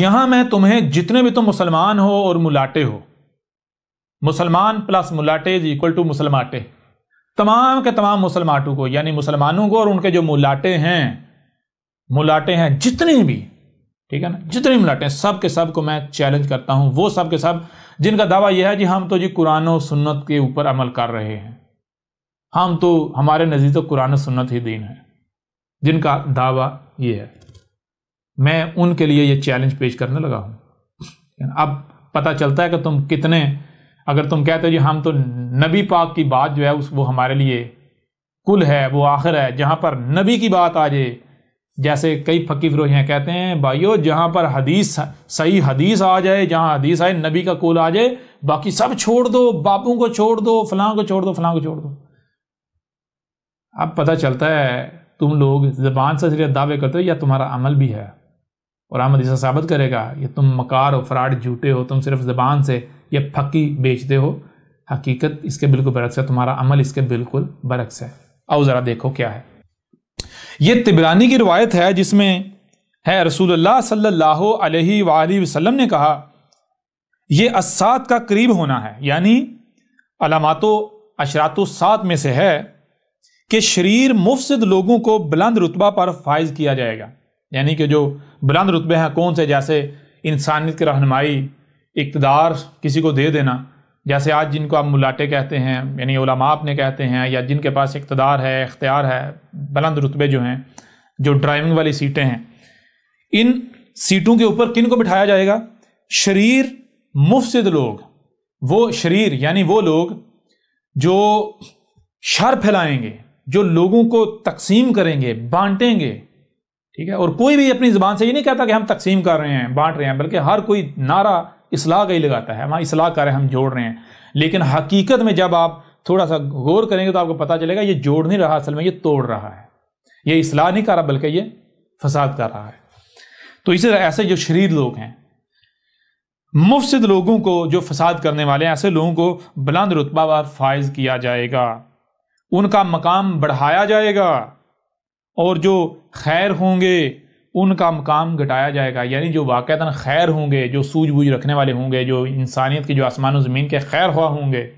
यहां मैं तुम्हें जितने भी तुम मुसलमान हो और मुलाटे हो मुसलमान प्लस मुलाटे इज इक्वल टू मुसलमाटे तमाम के तमाम मुसलमाटों को यानी मुसलमानों को और उनके जो मुलाटे हैं मुलाटे हैं जितने भी ठीक है ना जितने मिलाटे हैं सब के सब को मैं चैलेंज करता हूं वो सब के सब जिनका दावा यह है कि हम तो जी कुरान और सुन्नत के ऊपर अमल कर रहे हैं हम तो हमारे नज़दीक तो कुरान सुन्नत ही दीन है जिनका दावा ये है मैं उनके लिए ये चैलेंज पेश करने लगा हूँ अब पता चलता है कि तुम कितने अगर तुम कहते हो जी हम तो नबी पाक की बात जो है उस वो हमारे लिए कुल है वो आखिर है जहाँ पर नबी की बात आ जाए जैसे कई फकी फरोहियाँ कहते हैं भाइयों जहाँ पर हदीस सही हदीस आ जाए जहाँ हदीस आए नबी का कुल आ जाए बाकी सब छोड़ दो बापू को छोड़ दो फलां को छोड़ दो फलां को छोड़ दो अब पता चलता है तुम लोग ज़बान से सिर्फ दावे करते हो या तुम्हारा अमल भी है और आमद ईसा साबित करेगा ये तुम मकार और फ्राड झूठे हो तुम सिर्फ ज़बान से ये फकी बेचते हो हकीकत इसके बिल्कुल बरक्स है तुम्हारा अमल इसके बिल्कुल बरक्स है आओ ज़रा देखो क्या है ये तिबरानी की रवायत है जिसमें है रसूलुल्लाह सल्लल्लाहु अलैहि वसल्लम ने कहा यह असात का करीब होना है यानी अलामातो अशरातो सात में से है कि शरीर मुफसद लोगों को बुलंद रुतबा पर फायज किया जाएगा यानी कि जो बुलंद रुतबे हैं कौन से जैसे इंसानियत की रहनमाई इकतदार किसी को दे देना जैसे आज जिनको आप मुलाटे कहते हैं यानी ओलमा अपने कहते हैं या जिनके पास इकतदार है इख्तियार है बुलंद रुतबे जो हैं जो ड्राइविंग वाली सीटें हैं इन सीटों के ऊपर किन को बिठाया जाएगा शरीर मुफसद लोग वो शरीर यानी वो लोग जो शर फैलाएंगे जो लोगों को तकसीम करेंगे बांटेंगे ठीक है और कोई भी अपनी ज़बान से ये नहीं कहता कि हम तकसीम कर रहे हैं बांट रहे हैं बल्कि हर कोई नारा इसलाह का ही लगाता है हमारा इसलाह कर रहे हैं हम जोड़ रहे हैं लेकिन हकीकत में जब आप थोड़ा सा गौर करेंगे तो आपको पता चलेगा ये जोड़ नहीं रहा असल में ये तोड़ रहा है ये इसलाह नहीं कर रहा बल्कि ये फसाद कर रहा है तो इसी तरह ऐसे जो शरीर लोग हैं मुफसद लोगों को जो फसाद करने वाले हैं ऐसे लोगों को बुलंद रुतबा व फायज किया जाएगा उनका मकाम बढ़ाया जाएगा और जो खैर होंगे उनका मकाम घटाया जाएगा यानी जो वाक़ता खैर होंगे जो सूझबूझ रखने वाले होंगे जो इंसानियत के जो आसमान ज़मीन के खैर हुआ होंगे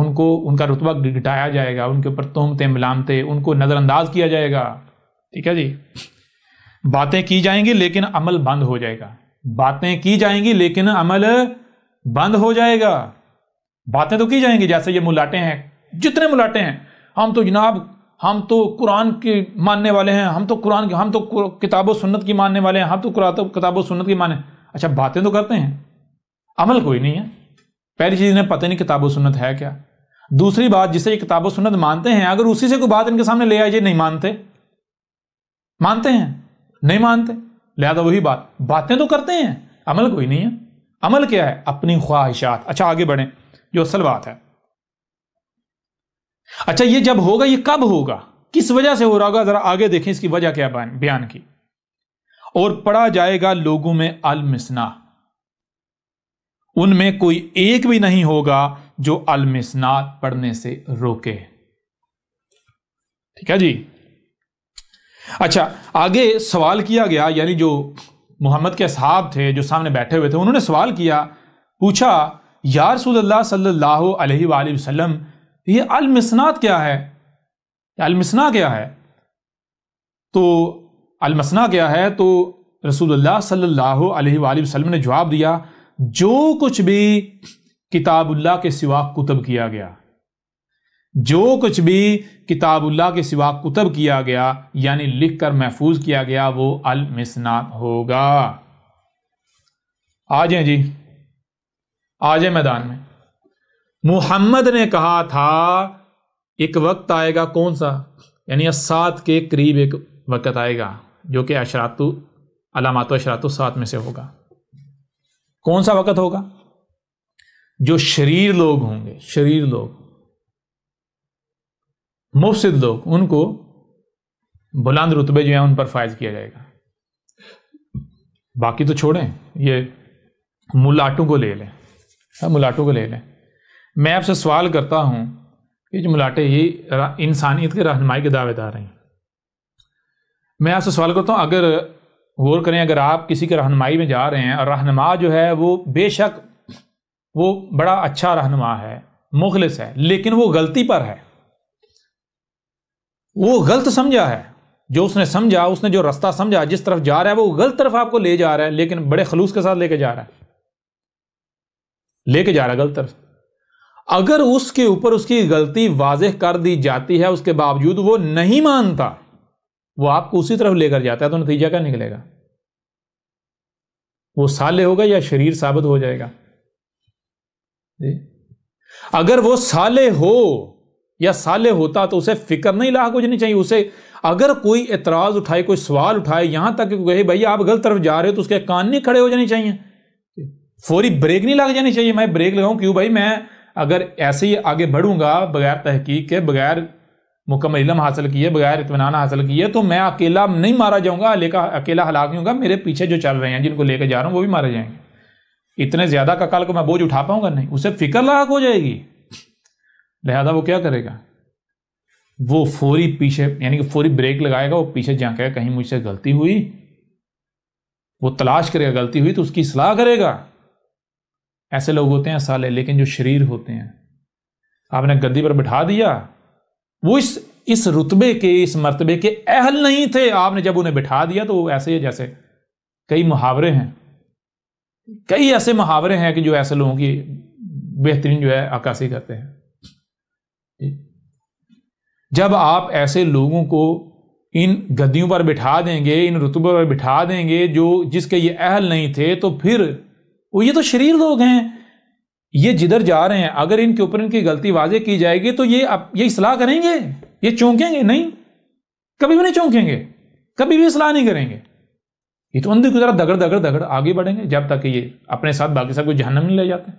उनको उनका रुतबा घटाया जाएगा उनके ऊपर तोमते मिलामते उनको नज़रअंदाज किया जाएगा ठीक है जी बातें की जाएंगी लेकिन अमल बंद हो जाएगा बातें की जाएंगी लेकिन अमल बंद हो जाएगा बातें तो की जाएंगी जैसे ये मुलाटे हैं जितने मुलाटे हैं हम तो जनाब हम तो कुरान के मानने वाले हैं हम तो कुरान के हम तो किताब सुन्नत की मानने वाले हैं हम तो किताब सुन्नत की माने अच्छा बातें तो करते हैं अमल कोई नहीं है पहली चीज़ इन्हें पता नहीं किताब सुन्नत है क्या दूसरी बात जिसे ये किताब सुन्नत मानते हैं अगर उसी से कोई बात इनके सामने ले आई जाए नहीं मानते मानते हैं नहीं मानते लिहाजा वही बात बातें तो करते हैं अमल कोई नहीं है अमल क्या है अपनी ख्वाहिशात अच्छा आगे बढ़ें जो असल बात है अच्छा ये जब होगा ये कब होगा किस वजह से हो रहा होगा जरा आगे देखें इसकी वजह क्या बयान की और पढ़ा जाएगा लोगों में अलमिसना उनमें कोई एक भी नहीं होगा जो अलमिसना पढ़ने से रोके ठीक है जी अच्छा आगे सवाल किया गया यानी जो मोहम्मद के साहब थे जो सामने बैठे हुए थे उन्होंने सवाल किया पूछा यार सल्लल्लाहु सल्लाह वसलम ये अलमसनात क्या है अलमसना क्या है तो अलमसना क्या है तो रसूलुल्लाह सल्लल्लाहु अलैहि वसल्लम ने जवाब दिया जो कुछ भी किताबुल्लाह के सिवा कुतब किया गया जो कुछ भी किताबुल्लाह के सिवा कुतब किया गया यानी लिखकर महफूज किया गया वो अलमसना होगा आ जाए जी आ जाए मैदान में मोहम्मद ने कहा था एक वक्त आएगा कौन सा यानी सात के करीब एक वक्त आएगा जो कि अशरातु अलामात अशरातु सात में से होगा कौन सा वक्त होगा जो शरीर लोग होंगे शरीर लोग मुफसिद लोग उनको बुलंद रुतबे जो है उन पर फायज किया जाएगा बाकी तो छोड़ें ये मुलाटों को ले लें हाँ, मुलाटों को ले लें मैं आपसे सवाल करता हूँ कि जो मलाटे ये इंसानियत के रहनमाई के दावेदार हैं मैं आपसे सवाल करता हूँ अगर गौर करें अगर आप किसी के रहनमाई में जा रहे हैं और रहनमा जो है वो बेशक वो बड़ा अच्छा रहनमा है मुखलिस है लेकिन वो गलती पर है वो गलत समझा है जो उसने समझा उसने जो रास्ता समझा जिस तरफ जा रहा है वो गलत तरफ आपको ले जा रहा है लेकिन बड़े खलूस के साथ लेके जा रहा है लेके जा रहा है गलत तरफ अगर उसके ऊपर उसकी गलती वाजह कर दी जाती है उसके बावजूद वो नहीं मानता वो आपको उसी तरफ लेकर जाता है तो नतीजा क्या निकलेगा वो साले होगा या शरीर साबित हो जाएगा जी अगर वो साले हो या साले होता तो उसे फिक्र नहीं लाख कुछ नहीं चाहिए उसे अगर कोई एतराज़ उठाए कोई सवाल उठाए यहां तक कहे भाई आप गलत तरफ जा रहे हो तो उसके कान नहीं खड़े हो जाने चाहिए फौरी ब्रेक नहीं लग जानी चाहिए मैं ब्रेक लगाऊं क्यों भाई मैं अगर ऐसे ही आगे बढ़ूँगा बगैर तहकीक के बगैर मुकम्मल इलम हासिल किए बगैर इतमान हासिल किए तो मैं अकेला नहीं मारा जाऊँगा लेकर अकेला हलाक नहीं होगा मेरे पीछे जो चल रहे हैं जिनको लेकर जा रहा हूँ वो भी मारे जाएंगे इतने ज़्यादा का कल को मैं बोझ उठा पाऊँगा नहीं उसे फिक्र लाक हो जाएगी लिहाजा वो क्या करेगा वो फौरी पीछे यानी कि फौरी ब्रेक लगाएगा वो पीछे झाँकेगा कहीं मुझसे गलती हुई वो तलाश करेगा गलती हुई तो उसकी सलाह करेगा ऐसे लोग होते हैं साले लेकिन जो शरीर होते हैं आपने गद्दी पर बिठा दिया वो इस इस रुतबे के इस मरतबे के अहल नहीं थे आपने जब उन्हें बिठा दिया तो वो ऐसे जैसे कई मुहावरे हैं कई ऐसे मुहावरे हैं कि जो ऐसे लोगों की बेहतरीन जो है अक्कासी करते हैं जब आप ऐसे लोगों को इन गद्दियों पर बिठा देंगे इन रुतबों पर बिठा देंगे जो जिसके ये अहल नहीं थे तो फिर वो ये तो शरीर लोग हैं ये जिधर जा रहे हैं अगर इनके ऊपर इनकी गलती वाजे की जाएगी तो ये आप ये इसलाह करेंगे ये चौंकेंगे नहीं कभी भी नहीं चौंकेंगे कभी भी इसलाह नहीं करेंगे ये तो अंदर गुजरा दगड़ दगड़ दगड़ आगे बढ़ेंगे जब तक ये अपने साथ बाकी सब कुछ जहनम नहीं ले जाते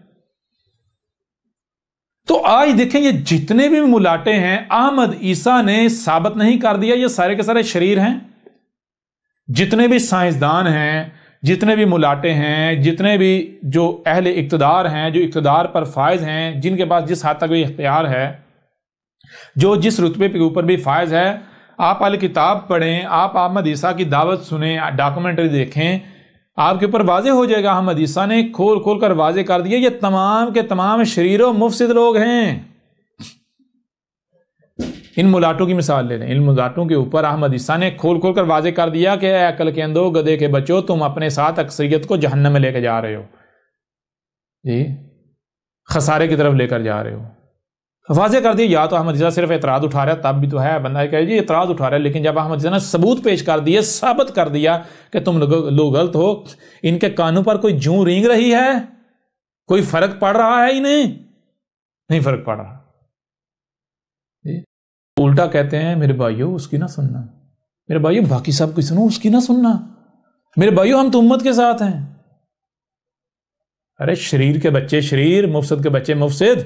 तो आज देखें ये जितने भी मुलाटे हैं अहमद ईसा ने साबित नहीं कर दिया ये सारे के सारे शरीर हैं जितने भी साइंसदान हैं जितने भी मुलाटे हैं जितने भी जो अहल इकतदार हैं जो इकतदार पर फायज हैं जिनके पास जिस हद तक भी इख्तियार है जो जिस रुतबे के ऊपर भी फायज है आप अल किताब पढ़ें आप अहमद ईसा की दावत सुने डॉक्यूमेंट्री देखें आपके ऊपर वाजे हो जाएगा अहमद ईसा ने खोल खोल कर वाजे कर दिए ये तमाम के तमाम शरीरों मुफसद लोग हैं इन मुलाटों की मिसाल ले लें इन मुलाटों के ऊपर अहमद ईसा ने खोल खोल कर वाजे कर दिया कि अकल के अंदो गधे के बचो तुम अपने साथ अक्सरियत को जहन्न में लेकर जा रहे हो जी खसारे की तरफ लेकर जा रहे हो वाजे कर दिया या तो अहमद ईसा सिर्फ एतराज़ उठा रहा है तब भी तो है बंदा कह जी एतराज़ उठा रहा है लेकिन जब अहमद ईसा ने सबूत पेश कर दिए साबित कर दिया कि तुम लोग गलत हो इनके कानों पर कोई जूं रींग रही है कोई फ़र्क पड़ रहा है इन्हें नहीं फ़र्क पड़ रहा उल्टा कहते हैं मेरे भाइयों उसकी ना सुनना मेरे भाइयों बाकी सब की सुनो उसकी ना सुनना मेरे भाइयों हम तो उम्मत के साथ हैं अरे शरीर के बच्चे शरीर मुफसद के बच्चे मुफसद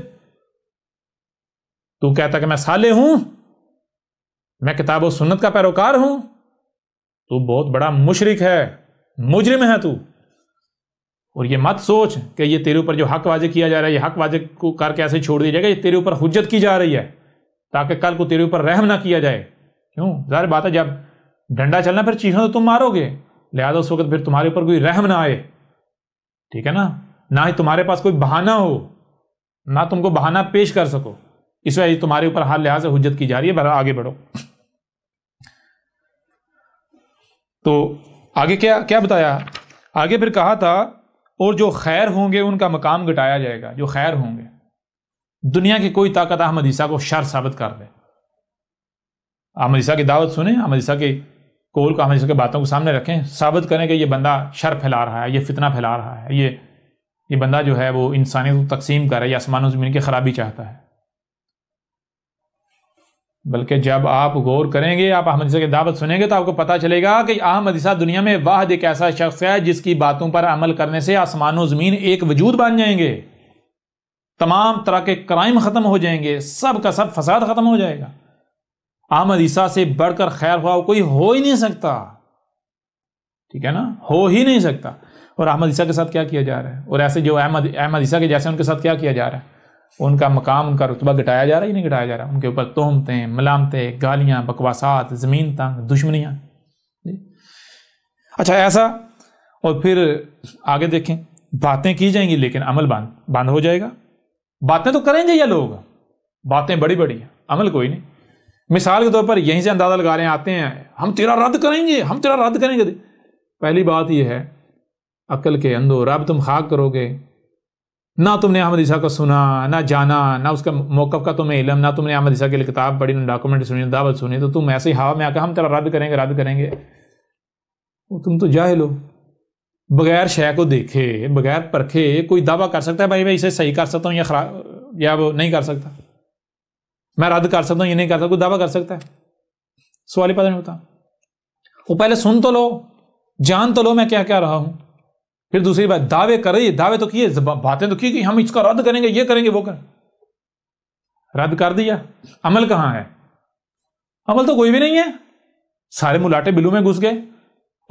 तू कहता कि मैं साले हूं मैं किताब और सुन्नत का पैरोकार हूं तू बहुत बड़ा मुशरक है मुजरिम है तू और ये मत सोच कि ये तेरे ऊपर जो हक वाजे किया जा रहा है ये हक वाजे को करके ऐसे छोड़ दिया जाएगा ये तेरे ऊपर हुज्जत की जा रही है ताकि कल को तेरे ऊपर रहम ना किया जाए क्यों जाहिर बात है जब डंडा चलना फिर चीखा तो तुम मारोगे लिहाजा उस वक्त फिर तुम्हारे ऊपर कोई रहम ना आए ठीक है ना ना ही तुम्हारे पास कोई बहाना हो ना तुमको बहाना पेश कर सको इस वजह तुम्हारे ऊपर हर लिहाज से हजत की जा रही है बरा आगे बढ़ो तो आगे क्या क्या बताया आगे फिर कहा था और जो खैर होंगे उनका मकाम घटाया जाएगा जो खैर होंगे दुनिया की कोई ताकत अहमद ईसा को शर साबित कर दे अहमद ईसा की दावत सुने अहमद ईसा के कोल को अहमद ईसा की बातों को सामने रखें साबित करें कि ये बंदा शर फैला रहा है ये फितना फैला रहा है ये ये बंदा जो है वो इंसानियत को तकसीम कर रहा है या आसमान ज़मीन की खराबी चाहता है बल्कि जब आप गौर करेंगे आप अहमद ईसा की दावत सुनेंगे तो आपको पता चलेगा कि अहमद ईसा दुनिया में वाहद एक ऐसा शख्स है जिसकी बातों पर अमल करने से आसमान ज़मीन एक वजूद बन जाएंगे तमाम तरह के क्राइम ख़त्म हो जाएंगे सब का सब फसाद ख़त्म हो जाएगा आमद ईसा से बढ़कर खैर हुआ कोई हो ही नहीं सकता ठीक है ना हो ही नहीं सकता और अहमद ईसा के साथ क्या किया जा रहा है और ऐसे जो अहमद अहमद ईसा के जैसे उनके साथ क्या किया जा रहा है उनका मकाम उनका रुतबा घटाया जा रहा है या नहीं घटाया जा रहा उनके ऊपर तोहमते मलामतें गालियां बकवासात ज़मीन तंग दुश्मनियां अच्छा ऐसा और फिर आगे देखें बातें की जाएंगी लेकिन अमल बंद बंद हो जाएगा बातें तो करेंगे ये लोग बातें बड़ी बड़ी अमल कोई नहीं मिसाल के तौर पर यहीं से अंदाज़ा लगा रहे हैं आते हैं हम तेरा रद्द करेंगे हम तेरा रद्द करेंगे पहली बात यह है अकल के अंदो रब तुम खाक करोगे ना तुमने अहमद ईसा का सुना ना जाना ना उसका मौक़ का तुम्हें इलम ना तुमने अहमद ईसा लिए किताब पढ़ी ना डॉक्यूमेंट सुनी दावत सुनी तो तुम ऐसे ही हवा में आकर हम तेरा रद्द करेंगे रद्द करेंगे वो तुम तो जाहिल हो बगैर शय को देखे बगैर परखे कोई दावा कर सकता है भाई मैं इसे सही कर सकता हूँ या खराब या वो नहीं कर सकता मैं रद्द कर सकता हूँ ये नहीं कर सकता कोई दावा कर सकता है सवाल ही पता नहीं होता वो पहले सुन तो लो जान तो लो मैं क्या क्या रहा हूँ फिर दूसरी बात दावे कर रही दावे तो किए बातें तो की कि हम इसका रद्द करेंगे ये करेंगे वो करें रद्द कर दिया अमल कहाँ है अमल तो कोई भी नहीं है सारे मुलाटे बिलू में घुस गए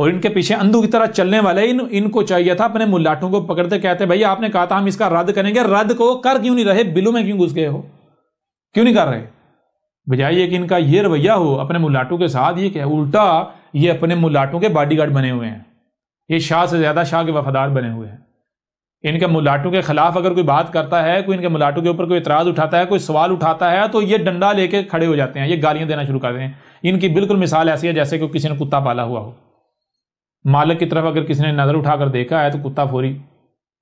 और इनके पीछे अंधु की तरह चलने वाले इन इनको चाहिए था अपने मुलाटों को पकड़ते कहते भाई आपने कहा था हम इसका रद्द करेंगे रद्द को कर क्यों नहीं रहे बिलों में क्यों घुस गए हो क्यों नहीं कर रहे बजाय कि इनका ये रवैया हो अपने मुलाटों के साथ ये क्या उल्टा ये अपने मुलाटों के बॉडीगार्ड बने हुए हैं ये शाह से ज्यादा शाह के वफादार बने हुए हैं इनके मुलाटों के खिलाफ अगर कोई बात करता है कोई इनके मुलाटों के ऊपर कोई इतराज उठाता है कोई सवाल उठाता है तो ये डंडा लेके खड़े हो जाते हैं ये गालियां देना शुरू कर देते हैं इनकी बिल्कुल मिसाल ऐसी है जैसे कि किसी ने कुत्ता पाला हुआ हो मालक की तरफ अगर किसी ने नज़र उठाकर देखा है तो कुत्ता फोरी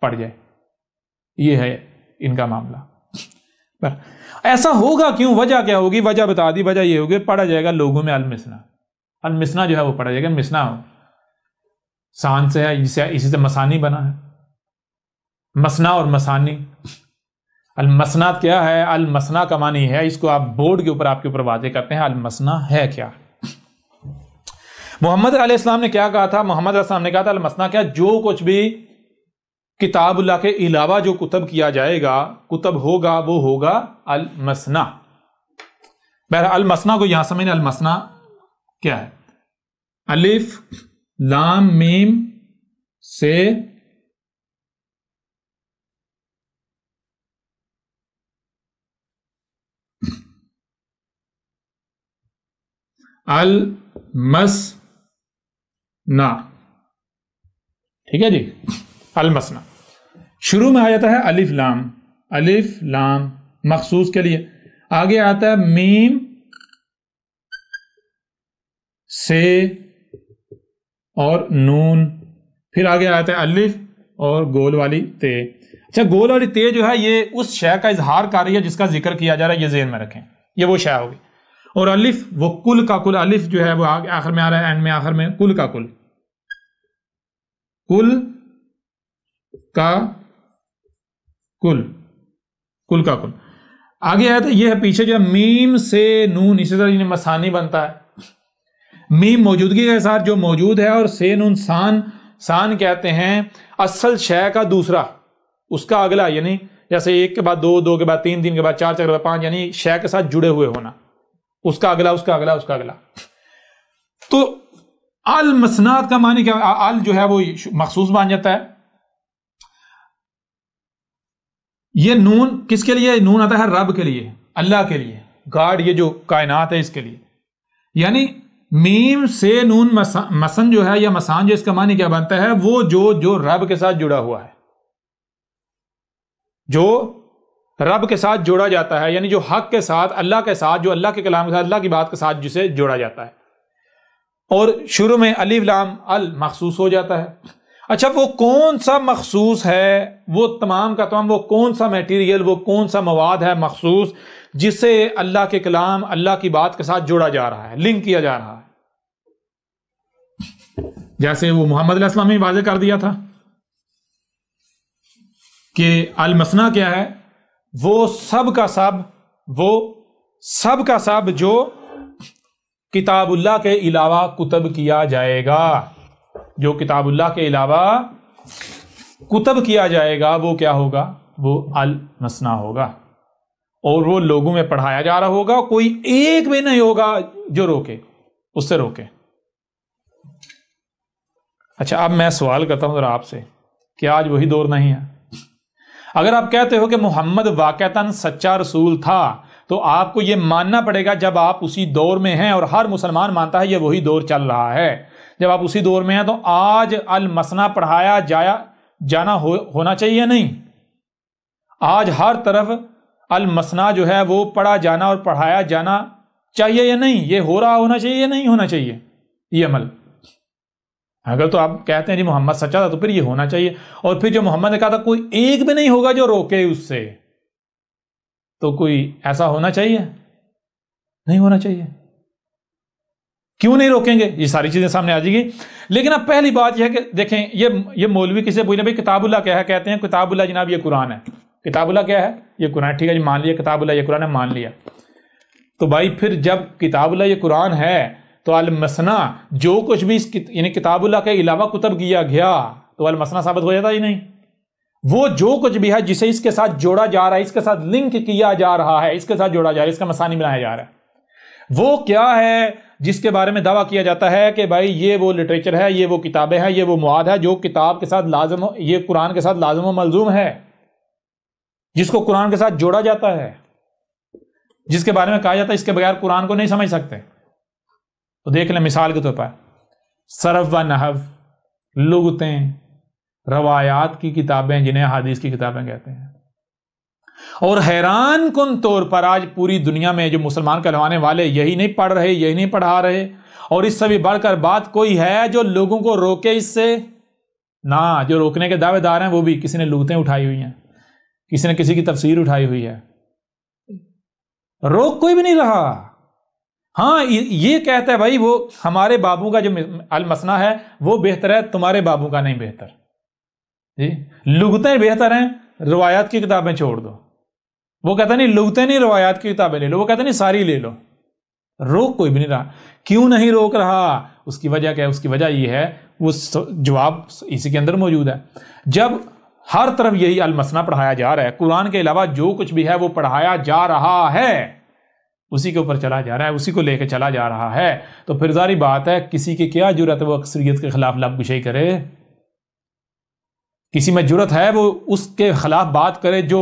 पड़ जाए ये है इनका मामला पर ऐसा होगा क्यों वजह क्या होगी वजह बता दी वजह ये होगी पढ़ा जाएगा लोगों में अलमिसना अलमिसना जो है वो पढ़ा जाएगा मिसना हो शान से है इसे इसी से मसानी बना है मसना और मसानी अलमसना क्या है अलमसना का मानी है इसको आप बोर्ड के ऊपर आपके ऊपर वाजे करते हैं अलमसना है क्या मोहम्मद अलैहिस्सलाम ने क्या कहा था मोहम्मद अलैहिस्सलाम ने कहा था अलमसना क्या जो कुछ भी किताबुल्ला के अलावा जो कुतब किया जाएगा कुतब होगा वो होगा अलमसना बहर अलमसना को यहां अल अलमसना क्या है अलिफ लाम मीम से अल मस ना ठीक है जी अलमसना शुरू में आ जाता है अलिफ लाम अलिफ लाम मखसूस के लिए आगे आता है मीम से और नून फिर आगे आता है अलिफ और गोल वाली ते अच्छा गोल वाली ते जो है ये उस शय का इजहार कर रही है जिसका जिक्र किया जा रहा है ये जेन में रखें ये वो शय होगी और अलिफ वो कुल का कुल अलिफ जो है वो आखिर में आ रहा है एंड में आखिर में कुल का कुल कुल का कुल कुल का कुल आगे आया था ये है पीछे जो मीम से नून इसी तरह मसानी बनता है मीम मौजूदगी के साथ जो मौजूद है और से नून सान सान कहते हैं असल शय का दूसरा उसका अगला यानी जैसे एक के बाद दो दो के बाद तीन तीन के बाद चार चार के बाद पांच यानी शय के साथ जुड़े हुए होना उसका अगला उसका अगला उसका अगला तो अल मसनात का मानी क्या अल जो है वो मखसूस मान जाता है ये नून किसके लिए नून आता है रब के लिए अल्लाह के लिए गाड ये जो कायनात है इसके लिए यानी मीम से नून मसन जो है या मसान जो इसका मानी क्या बनता है वो जो जो रब के साथ जुड़ा हुआ है जो रब के साथ जोड़ा जाता है यानी जो हक के साथ अल्लाह के साथ जो अल्लाह के कलाम के साथ अल्लाह की बात के साथ जिसे जोड़ा जाता है और शुरू में अलीफ लाम अल मखसूस हो जाता है अच्छा वो कौन सा मखसूस है वो तमाम का तमाम वो कौन सा मटेरियल वो कौन सा मवाद है मखसूस जिससे अल्लाह के कलाम अल्लाह की बात के साथ जोड़ा जा रहा है लिंक किया जा रहा है जैसे वो मोहम्मद ने वाजे कर दिया था कि अलमसना क्या है वो सब का सब वो सब का सब जो किताबुल्ला के अलावा कुतब किया जाएगा जो किताबुल्ला के अलावा कुतब किया जाएगा वो क्या होगा वो अल मसना होगा और वो लोगों में पढ़ाया जा रहा होगा कोई एक भी नहीं होगा जो रोके उससे रोके अच्छा अब मैं सवाल करता हूं जरा आपसे कि आज वही दौर नहीं है अगर आप कहते हो कि मोहम्मद वाकता सच्चा रसूल था तो आपको ये मानना पड़ेगा जब आप उसी दौर में हैं और हर मुसलमान मानता है ये वही दौर चल रहा है जब आप उसी दौर में हैं तो आज अल मसना पढ़ाया जाया जाना हो, होना चाहिए नहीं आज हर तरफ अल मसना जो है वो पढ़ा जाना और पढ़ाया जाना चाहिए या नहीं ये हो रहा होना चाहिए या नहीं होना चाहिए ये अमल अगर तो आप कहते हैं जी मोहम्मद सच्चा था तो फिर ये होना चाहिए और फिर जो मोहम्मद ने कहा था कोई एक भी नहीं होगा जो रोके उससे तो कोई ऐसा होना चाहिए नहीं होना चाहिए क्यों नहीं रोकेंगे ये सारी चीज़ें सामने आ जाएगी लेकिन अब पहली बात यह है कि देखें ये ये मौलवी किसे पूछने भाई किताबुल्ला क्या है कहते हैं किताबुल्ला जनाब ये कुरान है किताबुल्ला क्या है ये कुरान ठीक है जी मान लिया किताबुल्ला ये कुरान है मान लिया तो भाई फिर जब किताबुल्ला ये कुरान है तो अलमसना जो कुछ भी इस यानी किताबुल्ला के अलावा कुतब किया गया तो अलमसना साबित हो जाता ही नहीं वो जो कुछ भी है जिसे इसके साथ जोड़ा जा रहा है इसके साथ लिंक किया जा रहा है इसके साथ जोड़ा जा रहा है इसका मसानी बनाया जा रहा है वो क्या है जिसके बारे में दावा किया जाता है कि भाई ये वो लिटरेचर है ये वो किताबें हैं ये वो मवाद है जो किताब के साथ लाजम ये कुरान के साथ लाजम मलजूम है जिसको कुरान के साथ जोड़ा जाता है जिसके बारे में कहा जाता है इसके बगैर कुरान को नहीं समझ सकते तो देख लें मिसाल के तौर पर सरफ व नहव लुगतें रवायात की किताबें जिन्हें हादिस की किताबें कहते हैं और हैरान कन तौर पर आज पूरी दुनिया में जो मुसलमान कहलवाने वाले यही नहीं पढ़ रहे यही नहीं पढ़ा रहे और इससे भी बढ़कर बात कोई है जो लोगों को रोके इससे ना जो रोकने के दावेदार हैं वो भी किसी ने लूतें उठाई हुई हैं किसी ने किसी की तफसीर उठाई हुई है रोक कोई भी नहीं रहा हाँ ये कहता है भाई वो हमारे बाबू का जो अलमसना है वो बेहतर है तुम्हारे बाबू का नहीं बेहतर जी लुगतें बेहतर हैं रवायात की किताबें छोड़ दो वो कहता नहीं लुगते नहीं रवायात की किताबें ले लो वो कहता नहीं सारी ले लो रोक कोई भी नहीं रहा क्यों नहीं रोक रहा उसकी वजह क्या है उसकी वजह यह है वो जवाब इसी के अंदर मौजूद है जब हर तरफ यही अलमसना पढ़ाया जा रहा है कुरान के अलावा जो कुछ भी है वो पढ़ाया जा रहा है उसी के ऊपर चला जा रहा है उसी को लेकर चला जा रहा है तो फिर जारी बात है किसी की क्या जरूरत है वो अक्सरियत के खिलाफ लाभ गुशाई करे किसी में जरूरत है वो उसके खिलाफ बात करे जो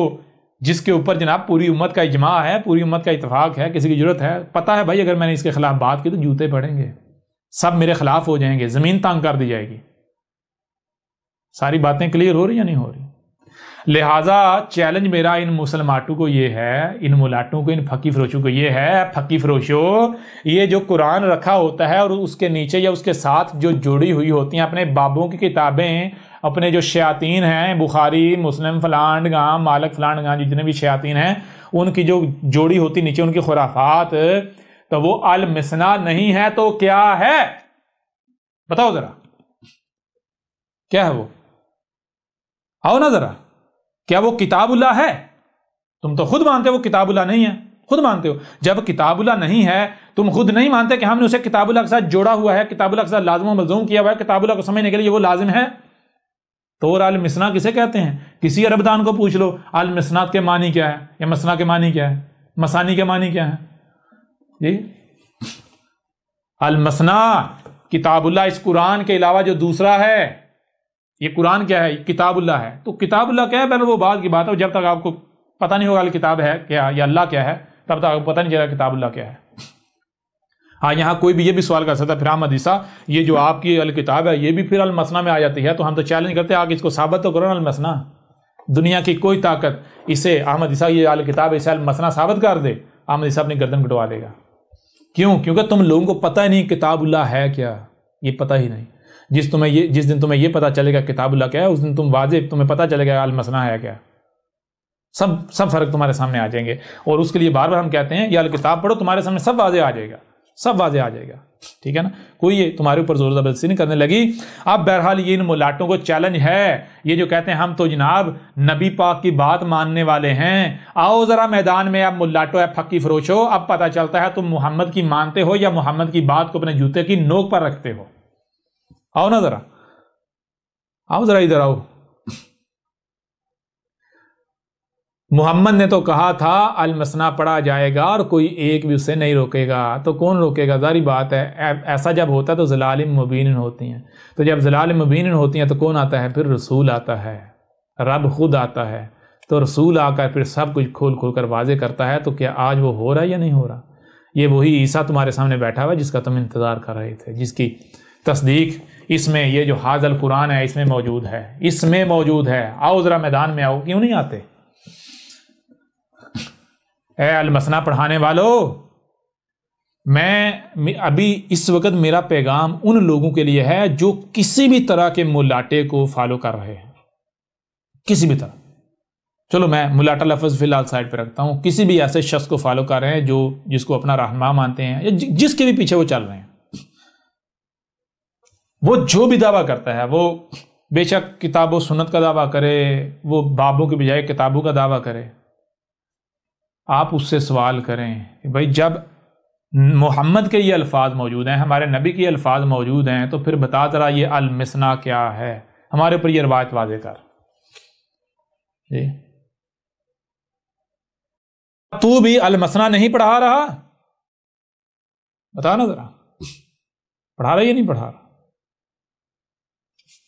जिसके ऊपर जनाब पूरी उम्मत का इजमा है पूरी उम्मत का इतफाक़ है किसी की ज़रूरत है पता है भाई अगर मैंने इसके ख़िलाफ़ बात की तो जूते पड़ेंगे सब मेरे ख़िलाफ़ हो जाएंगे ज़मीन तंग कर दी जाएगी सारी बातें क्लियर हो रही या नहीं हो रही लिहाजा चैलेंज मेरा इन मुसलमाटू को ये है इन मुलाटों को इन फकी फरोशों को ये है फकी फरोशो ये जो कुरान रखा होता है और उसके नीचे या उसके साथ जो जुड़ी हुई होती हैं अपने बाबों की किताबें अपने जो शयातीन हैं बुखारी मुस्लिम फलांड गांव मालक फलांड गांव जितने भी शयातीन हैं उनकी जो जोड़ी होती नीचे उनकी खुराफात तो वो अल मिसना नहीं है तो क्या है बताओ जरा क्या है वो आओ ना जरा क्या वो किताबुल्ला है तुम तो खुद मानते हो वो किताबुल्ला नहीं है खुद मानते हो जब किताबुल्ला नहीं है तुम खुद नहीं मानते कि हमने उसे किताबुल्ला के साथ जोड़ा हुआ है किताबुल्ला के साथ लाजम मलजूम किया हुआ है किताबुल्ला को समझने के लिए वो लाजिम है तो और मिसना किसे कहते हैं किसी अरबदान को पूछ लो मिसनात के मानी क्या है या मसना के मानी क्या है मसानी के मानी क्या है जी अलमसना किताबुल्ला इस कुरान के अलावा जो दूसरा है ये कुरान क्या है किताबुल्ला है तो किताबुल्ला क्या है पहले वो बाद की बात है जब तक आपको पता नहीं होगा किताब है क्या या अल्लाह क्या है तब तक आपको पता नहीं चलेगा किताबुल्ला क्या है हाँ यहाँ कोई भी ये भी सवाल कर सकता है फिराम हदीसा ये जो आपकी अल किताब है ये भी फिर अलमसना में आ जाती है तो हम तो चैलेंज करते हैं आगे इसको साबित तो करो ना अलमसना दुनिया की कोई ताकत इसे अहमद ईसा ये अल किताब इसे अलमसना साबित कर दे अहमद ईसा अपनी गर्दन कटवा देगा क्यों क्योंकि तुम लोगों को पता ही नहीं किताबुल्ला है क्या ये पता ही नहीं जिस तुम्हें ये जिस दिन तुम्हें ये पता चलेगा किताबुल्ला क्या है उस दिन तुम वाजिब तुम्हें पता चलेगा अलमसना है क्या सब सब फर्क तुम्हारे सामने आ जाएंगे और उसके लिए बार बार हम कहते हैं ये अल किताब पढ़ो तुम्हारे सामने सब वाजे आ जाएगा सब वाजे आ जाएगा ठीक है ना कोई ये तुम्हारे ऊपर जोर जबरदस्ती नहीं करने लगी अब बहरहाल ये इन मुलाटों को चैलेंज है ये जो कहते हैं हम तो जनाब नबी पाक की बात मानने वाले हैं आओ ज़रा मैदान में अब मुलाटो है फक्की फरोशो अब पता चलता है तुम मोहम्मद की मानते हो या मोहम्मद की बात को अपने जूते की नोक पर रखते हो आओ ना ज़रा आओ ज़रा इधर आओ मोहम्मद ने तो कहा था अल मसना पढ़ा जाएगा और कोई एक भी उसे नहीं रोकेगा तो कौन रोकेगा जारी बात है ऐसा जब होता है तो जलाल मुबीन होती हैं तो जब जलाल मुबीन होती हैं तो कौन आता है फिर रसूल आता है रब खुद आता है तो रसूल आकर फिर सब कुछ खोल खोल कर वाजे करता है तो क्या आज वो हो रहा है या नहीं हो रहा ये वही ईसा तुम्हारे सामने बैठा हुआ है जिसका तुम इंतज़ार कर रहे थे जिसकी तस्दीक इसमें ये जो हाजल कुरान है इसमें मौजूद है इसमें मौजूद है आओ ज़रा मैदान में आओ क्यों नहीं आते ए अलमसना पढ़ाने वालों मैं अभी इस वक्त मेरा पैगाम उन लोगों के लिए है जो किसी भी तरह के मुलाटे को फॉलो कर रहे हैं किसी भी तरह चलो मैं मुलाटा लफज फिलहाल साइड पर रखता हूँ किसी भी ऐसे शख्स को फॉलो कर रहे हैं जो जिसको अपना रहनमा मानते हैं या जिसके भी पीछे वो चल रहे हैं वो जो भी दावा करता है वो बेशक किताबो सुनत का दावा करे वो बाबों के बजाय किताबों का दावा करे आप उससे सवाल करें भाई जब मोहम्मद के ये अल्फाज मौजूद हैं हमारे नबी के अल्फाज मौजूद हैं तो फिर बता ज़रा ये अलमसना क्या है हमारे ऊपर ये रवायत वाजे कर जी तू भी अलमसना नहीं पढ़ा रहा बता ना ज़रा पढ़ा रहा या नहीं पढ़ा रहा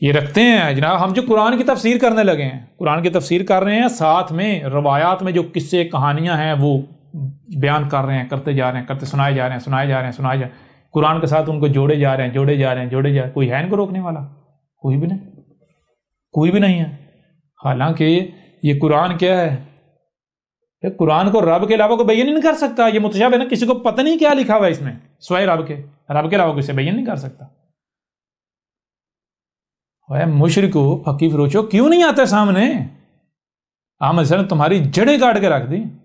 ये रखते हैं जनाब हम जो कुरान की तफसीर करने लगे हैं कुरान की तफसीर कर रहे हैं साथ में रवायात में जो किस्से कहानियाँ हैं वो बयान कर रहे हैं करते जा रहे हैं करते सुनाए जा रहे हैं सुनाए जा रहे हैं सुनाए जा रहे हैं कुरान के साथ उनको जोड़े जा रहे हैं जोड़े जा रहे हैं जोड़े जा रहे कोई है इनको रोकने वाला कोई भी नहीं कोई भी नहीं है हालांकि ये कुरान क्या है ये कुरान को रब के अलावा को बयान नहीं कर सकता ये मुतशाब है ना किसी को पता नहीं क्या लिखा हुआ है इसमें स्वयं रब के रब के अलावा किसी बयान नहीं कर सकता वह हो फकी फकीफ क्यों नहीं आता सामने आम असल तुम्हारी जड़ें काट के रख दी